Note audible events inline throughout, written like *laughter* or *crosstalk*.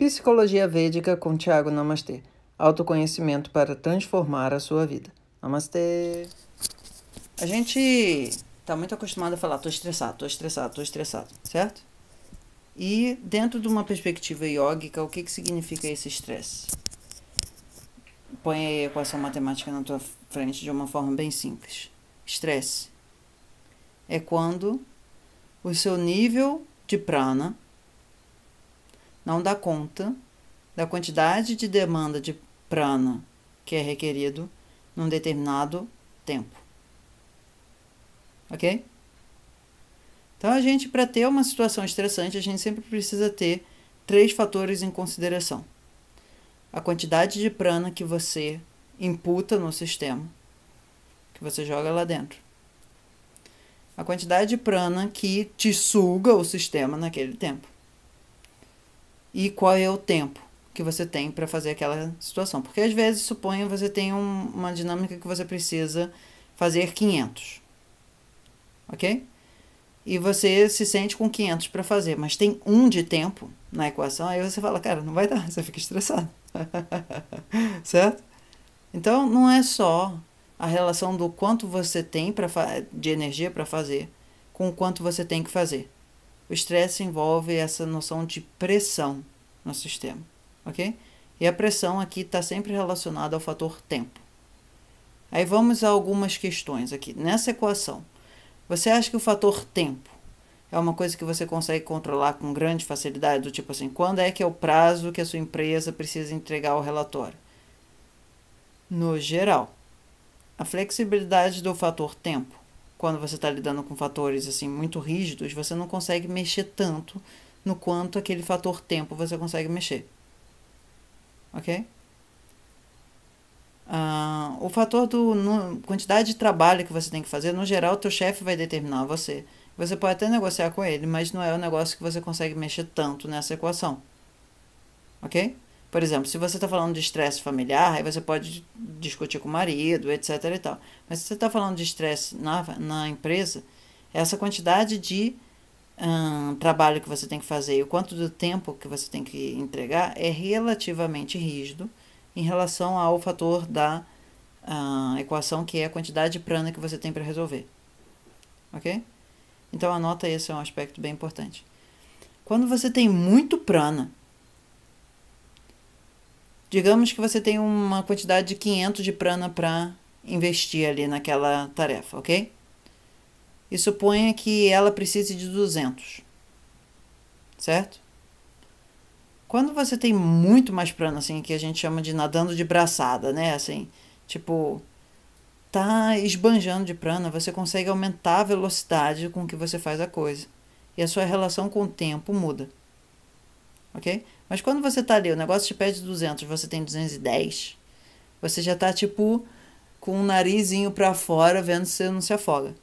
Psicologia Védica com Tiago Namastê. Autoconhecimento para transformar a sua vida. Namastê. A gente está muito acostumado a falar, "Estou estressado, estou estressado, estou estressado, certo? E dentro de uma perspectiva iógica, o que, que significa esse estresse? Põe a equação matemática na tua frente de uma forma bem simples. Estresse é quando o seu nível de prana não dá conta da quantidade de demanda de prana que é requerido num determinado tempo. Ok? Então, a gente, para ter uma situação estressante, a gente sempre precisa ter três fatores em consideração: a quantidade de prana que você imputa no sistema, que você joga lá dentro, a quantidade de prana que te suga o sistema naquele tempo e qual é o tempo que você tem para fazer aquela situação. Porque às vezes, suponha, você tem um, uma dinâmica que você precisa fazer 500, ok? E você se sente com 500 para fazer, mas tem um de tempo na equação, aí você fala, cara, não vai dar, *laughs* você fica estressado, *laughs* certo? Então, não é só a relação do quanto você tem pra de energia para fazer com o quanto você tem que fazer. O estresse envolve essa noção de pressão no sistema, ok? E a pressão aqui está sempre relacionada ao fator tempo. Aí vamos a algumas questões aqui. Nessa equação, você acha que o fator tempo é uma coisa que você consegue controlar com grande facilidade? Do tipo assim, quando é que é o prazo que a sua empresa precisa entregar o relatório? No geral, a flexibilidade do fator tempo quando você está lidando com fatores assim muito rígidos, você não consegue mexer tanto no quanto aquele fator tempo você consegue mexer. Ok? Uh, o fator do no, quantidade de trabalho que você tem que fazer, no geral, o teu chefe vai determinar você. Você pode até negociar com ele, mas não é o negócio que você consegue mexer tanto nessa equação. Ok? Por exemplo, se você está falando de estresse familiar, aí você pode discutir com o marido, etc. E tal. Mas se você está falando de estresse na, na empresa, essa quantidade de hum, trabalho que você tem que fazer e o quanto do tempo que você tem que entregar é relativamente rígido em relação ao fator da hum, equação, que é a quantidade de prana que você tem para resolver. Ok? Então, anota esse é um aspecto bem importante. Quando você tem muito prana, Digamos que você tem uma quantidade de 500 de prana para investir ali naquela tarefa, ok? E suponha que ela precise de 200, certo? Quando você tem muito mais prana, assim, que a gente chama de nadando de braçada, né? Assim, tipo, tá esbanjando de prana, você consegue aumentar a velocidade com que você faz a coisa. E a sua relação com o tempo muda ok? Mas quando você tá ali, o negócio te pede 200, você tem 210, você já tá tipo com o narizinho para fora vendo se você não se afoga,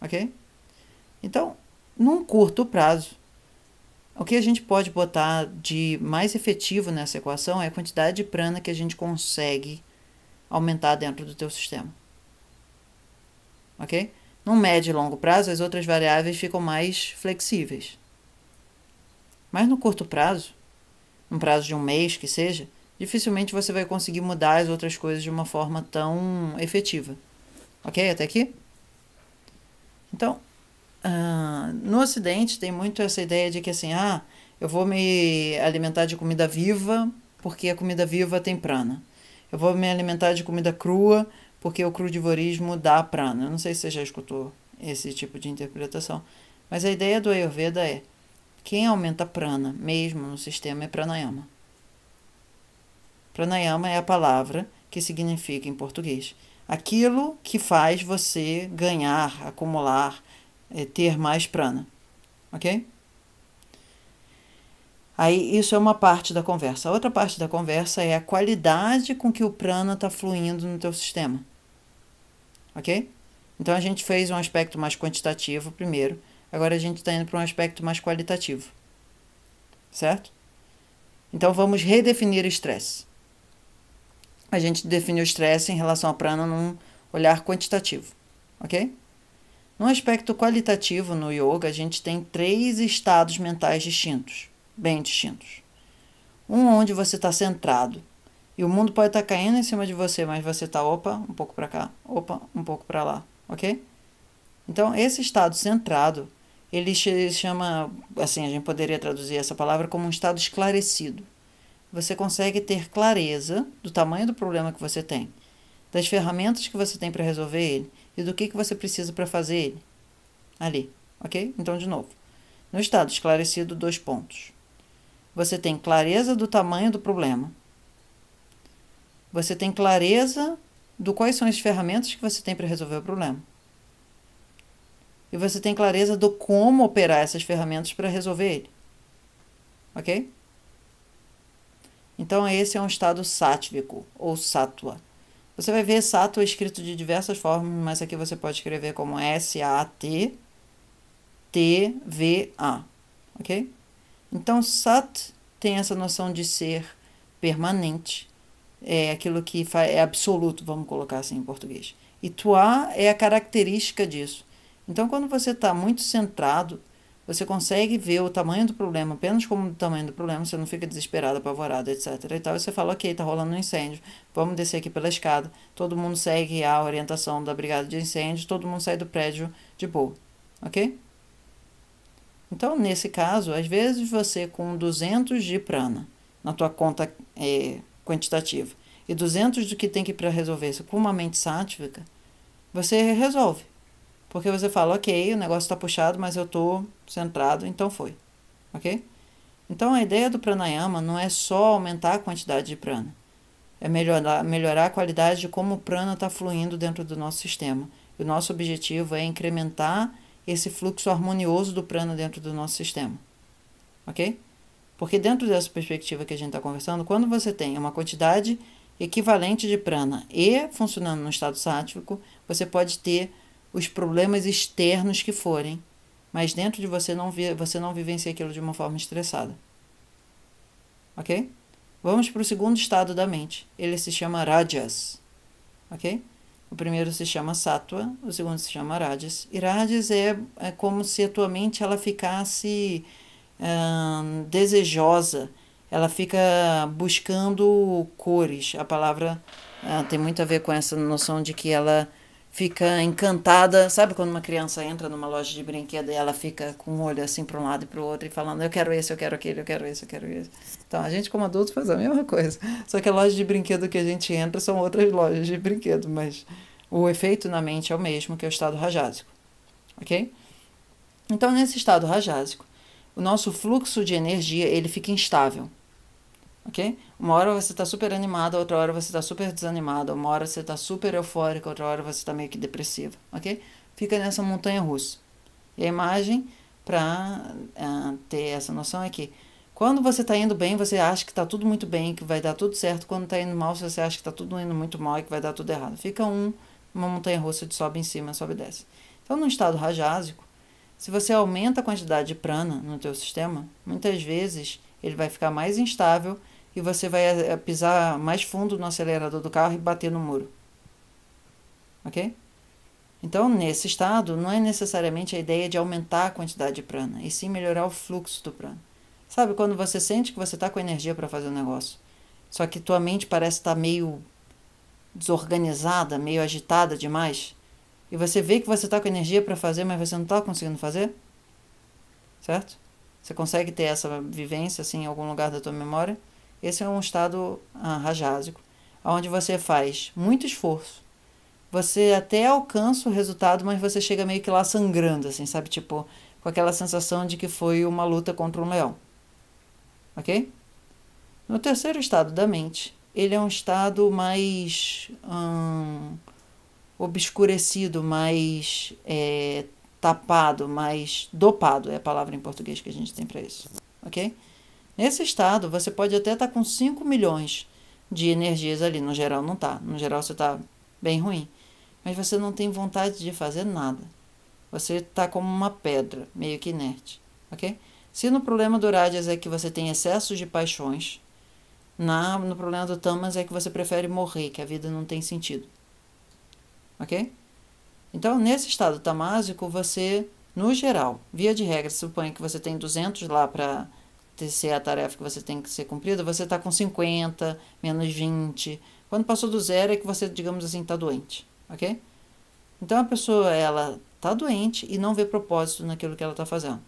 ok? Então, num curto prazo, o que a gente pode botar de mais efetivo nessa equação é a quantidade de prana que a gente consegue aumentar dentro do teu sistema. OK? No médio e longo prazo, as outras variáveis ficam mais flexíveis. Mas no curto prazo, um prazo de um mês que seja, dificilmente você vai conseguir mudar as outras coisas de uma forma tão efetiva. Ok? Até aqui? Então, uh, no Ocidente tem muito essa ideia de que assim, ah, eu vou me alimentar de comida viva porque a comida viva tem prana. Eu vou me alimentar de comida crua porque o crudivorismo dá prana. Eu não sei se você já escutou esse tipo de interpretação, mas a ideia do Ayurveda é quem aumenta prana mesmo no sistema é pranayama. Pranayama é a palavra que significa em português aquilo que faz você ganhar, acumular, é, ter mais prana. Ok? Aí, isso é uma parte da conversa. A outra parte da conversa é a qualidade com que o prana está fluindo no teu sistema. Ok? Então, a gente fez um aspecto mais quantitativo primeiro, Agora a gente está indo para um aspecto mais qualitativo. Certo? Então vamos redefinir o estresse. A gente define o estresse em relação à prana num olhar quantitativo, ok? No aspecto qualitativo no yoga, a gente tem três estados mentais distintos, bem distintos. Um onde você está centrado e o mundo pode estar tá caindo em cima de você, mas você está opa, um pouco para cá, opa, um pouco para lá, ok? Então esse estado centrado ele chama, assim, a gente poderia traduzir essa palavra como um estado esclarecido. Você consegue ter clareza do tamanho do problema que você tem, das ferramentas que você tem para resolver ele e do que, que você precisa para fazer ele. Ali, ok? Então, de novo. No estado esclarecido, dois pontos. Você tem clareza do tamanho do problema. Você tem clareza do quais são as ferramentas que você tem para resolver o problema e você tem clareza do como operar essas ferramentas para resolver ele. Ok? Então, esse é um estado sátvico ou sattva. Você vai ver sattva escrito de diversas formas, mas aqui você pode escrever como S-A-T-T-V-A. Ok? Então, sat tem essa noção de ser permanente, é aquilo que é absoluto, vamos colocar assim em português. E tua é a característica disso. Então, quando você está muito centrado, você consegue ver o tamanho do problema apenas como o tamanho do problema, você não fica desesperado, apavorado, etc. E tal, você fala, ok, está rolando um incêndio, vamos descer aqui pela escada, todo mundo segue a orientação da brigada de incêndio, todo mundo sai do prédio de boa, ok? Então, nesse caso, às vezes você com 200 de prana na tua conta é, quantitativa e 200 do que tem que para resolver isso com uma mente sátivica, você resolve. Porque você fala, ok, o negócio está puxado, mas eu estou centrado, então foi. Ok? Então a ideia do pranayama não é só aumentar a quantidade de prana, é melhorar, melhorar a qualidade de como o prana está fluindo dentro do nosso sistema. E o nosso objetivo é incrementar esse fluxo harmonioso do prana dentro do nosso sistema. Ok? Porque dentro dessa perspectiva que a gente está conversando, quando você tem uma quantidade equivalente de prana e funcionando no estado sátvico, você pode ter os problemas externos que forem, mas dentro de você não, você não vivencia aquilo de uma forma estressada. Ok? Vamos para o segundo estado da mente. Ele se chama Rajas. Ok? O primeiro se chama Sattva, o segundo se chama Rajas. E Rajas é, é como se a tua mente ela ficasse hum, desejosa, ela fica buscando cores. A palavra ah, tem muito a ver com essa noção de que ela fica encantada. Sabe quando uma criança entra numa loja de brinquedo e ela fica com o um olho assim para um lado e para o outro e falando: Eu quero esse, eu quero aquele, eu quero esse, eu quero esse. Então a gente, como adulto, faz a mesma coisa. Só que a loja de brinquedo que a gente entra são outras lojas de brinquedo, mas o efeito na mente é o mesmo que é o estado rajásico. Ok? Então, nesse estado rajásico, o nosso fluxo de energia ele fica instável ok? Uma hora você está super animado, outra hora você está super desanimado, uma hora você está super eufórico, outra hora você está meio que depressivo, ok? Fica nessa montanha russa. E a imagem para uh, ah, ter essa noção é que quando você está indo bem, você acha que está tudo muito bem, que vai dar tudo certo. Quando está indo mal, você acha que está tudo indo muito mal e que vai dar tudo errado. Fica um, uma montanha russa de sobe em cima, sobe e desce. Então, no estado rajásico, se você aumenta a quantidade de prana no teu sistema, muitas vezes ele vai ficar mais instável e você vai eh, pisar mais fundo no acelerador do carro e bater no muro. Ok? Então, nesse estado, não é necessariamente a ideia de aumentar a quantidade de prana, e sim melhorar o fluxo do prana. Sabe quando você sente que você está com energia para fazer o um negócio, só que tua mente parece estar tá meio desorganizada, meio agitada demais, e você vê que você está com energia para fazer, mas você não está conseguindo fazer? Certo? Você consegue ter essa vivência assim em algum lugar da tua memória? Esse é um estado ah, rajásico, onde você faz muito esforço. Você até alcança o resultado, mas você chega meio que lá sangrando, assim, sabe? Tipo, com aquela sensação de que foi uma luta contra um leão. Ok? No terceiro estado da mente, ele é um estado mais hum, obscurecido, mais é, tapado, mais dopado é a palavra em português que a gente tem para isso. Ok? Nesse estado, você pode até estar tá com 5 milhões de energias ali. No geral, não está. No geral, você está bem ruim. Mas você não tem vontade de fazer nada. Você está como uma pedra, meio que inerte. Ok? Se no problema do Rádias é que você tem excesso de paixões, na, no problema do Tamas é que você prefere morrer, que a vida não tem sentido. Ok? Então, nesse estado tamásico, você, no geral, via de regra, suponha que você tem 200 lá para se é a tarefa que você tem que ser cumprida, você está com 50, menos 20. Quando passou do zero é que você, digamos assim, está doente, ok? Então a pessoa, ela está doente e não vê propósito naquilo que ela está fazendo.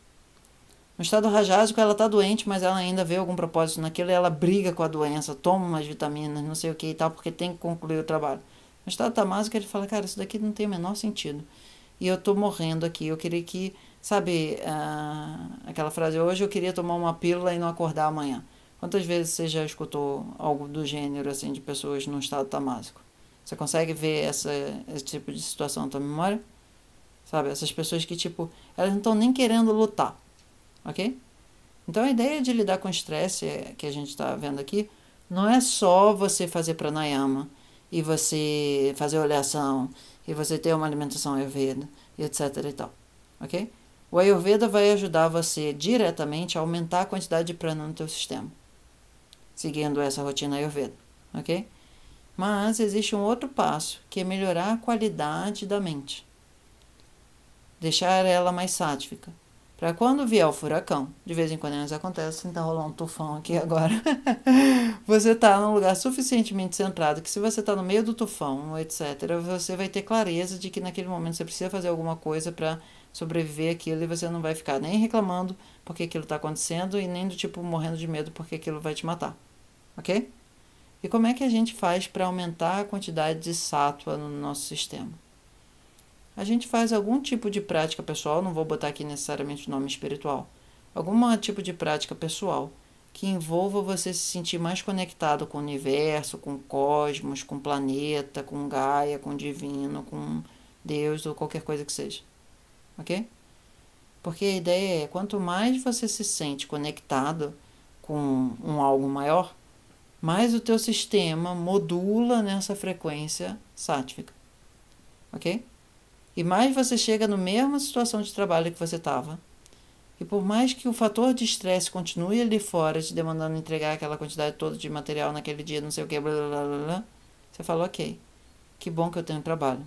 No estado rajásico, ela está doente, mas ela ainda vê algum propósito naquilo e ela briga com a doença, toma umas vitaminas, não sei o que e tal, porque tem que concluir o trabalho. No estado tamásico, ele fala, cara, isso daqui não tem o menor sentido e eu tô morrendo aqui. Eu queria que, sabe, uh, aquela frase, hoje eu queria tomar uma pílula e não acordar amanhã. Quantas vezes você já escutou algo do gênero, assim, de pessoas num estado tamásico? Você consegue ver essa, esse tipo de situação na tua memória? Sabe, essas pessoas que, tipo, elas não estão nem querendo lutar, ok? Então, a ideia de lidar com estresse que a gente está vendo aqui não é só você fazer pranayama e você fazer olhação e você ter uma alimentação Ayurveda, etc. E tal, ok? O Ayurveda vai ajudar você diretamente a aumentar a quantidade de prana no teu sistema, seguindo essa rotina Ayurveda, ok? Mas existe um outro passo, que é melhorar a qualidade da mente. Deixar ela mais sátifica, para quando vier o furacão, de vez em quando eles acontecem, está rolando um tufão aqui uhum. agora, *laughs* você tá num lugar suficientemente centrado que se você tá no meio do tufão, etc., você vai ter clareza de que naquele momento você precisa fazer alguma coisa para sobreviver aquilo e você não vai ficar nem reclamando porque aquilo tá acontecendo e nem do tipo morrendo de medo porque aquilo vai te matar, ok? E como é que a gente faz para aumentar a quantidade de sátua no nosso sistema? a gente faz algum tipo de prática pessoal, não vou botar aqui necessariamente o nome espiritual, algum tipo de prática pessoal que envolva você se sentir mais conectado com o universo, com o cosmos, com o planeta, com Gaia, com o divino, com Deus ou qualquer coisa que seja. Ok? Porque a ideia é quanto mais você se sente conectado com um algo maior, mais o teu sistema modula nessa frequência sátvica. OK? e mais você chega na mesma situação de trabalho que você estava. E por mais que o fator de estresse continue ali fora, te demandando entregar aquela quantidade toda de material naquele dia, não sei o que, blá, blá, blá, blá, você fala, ok, que bom que eu tenho trabalho.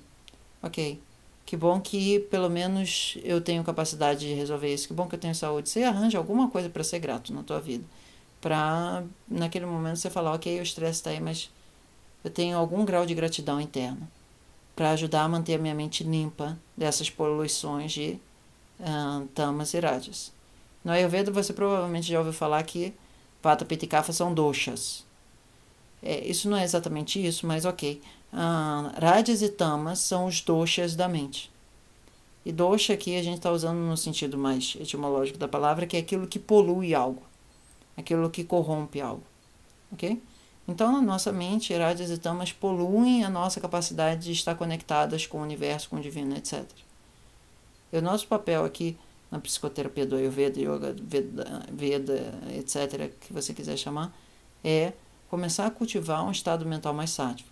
Ok, que bom que pelo menos eu tenho capacidade de resolver isso, que bom que eu tenho saúde. Você arranja alguma coisa para ser grato na tua vida. Para naquele momento você falar, ok, o estresse está aí, mas eu tenho algum grau de gratidão interna para ajudar a manter a minha mente limpa dessas poluições de tamas e rajas. No Ayurveda, você provavelmente já ouviu falar que Vata, pita e Kapha são doxas. É, isso não é exatamente isso, mas ok. Um, e tamas são os doxas da mente. E doxa aqui a gente está usando no sentido mais etimológico da palavra, que é aquilo que polui algo, aquilo que corrompe algo, ok? Então, na nossa mente, Irajas e Tamas poluem a nossa capacidade de estar conectadas com o universo, com o divino, etc. E o nosso papel aqui na psicoterapia do Ayurveda, Yoga, Veda, Veda, etc., que você quiser chamar, é começar a cultivar um estado mental mais sádico,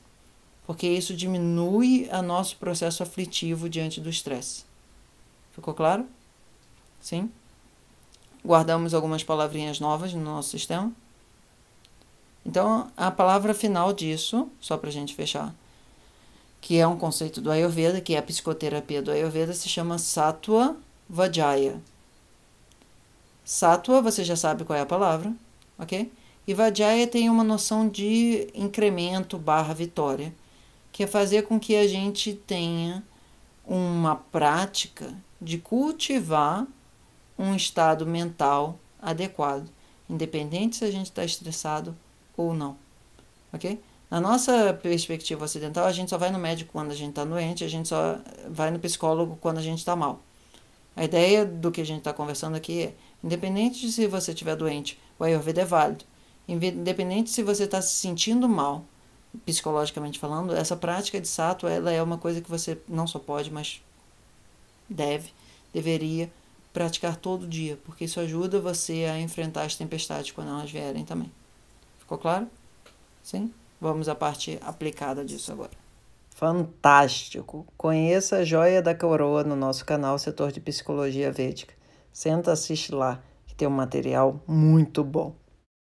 Porque isso diminui o nosso processo aflitivo diante do estresse. Ficou claro? Sim? Guardamos algumas palavrinhas novas no nosso sistema? Então, a palavra final disso, só para a gente fechar, que é um conceito do Ayurveda, que é a psicoterapia do Ayurveda, se chama Sattva Vajaya. Sattva, você já sabe qual é a palavra, ok? E Vajaya tem uma noção de incremento barra vitória, que é fazer com que a gente tenha uma prática de cultivar um estado mental adequado, independente se a gente está estressado ou não. Ok? Na nossa perspectiva ocidental, a gente só vai no médico quando a gente está doente, a gente só vai no psicólogo quando a gente está mal. A ideia do que a gente está conversando aqui é: independente de se você estiver doente, o Ayurveda é válido. Independente se você está se sentindo mal, psicologicamente falando, essa prática de sato ela é uma coisa que você não só pode, mas deve, deveria praticar todo dia, porque isso ajuda você a enfrentar as tempestades quando elas vierem também. Ficou claro? Sim? Vamos à parte aplicada disso agora. Fantástico! Conheça a Joia da Coroa no nosso canal Setor de Psicologia Védica. Senta, assiste lá, que tem um material muito bom.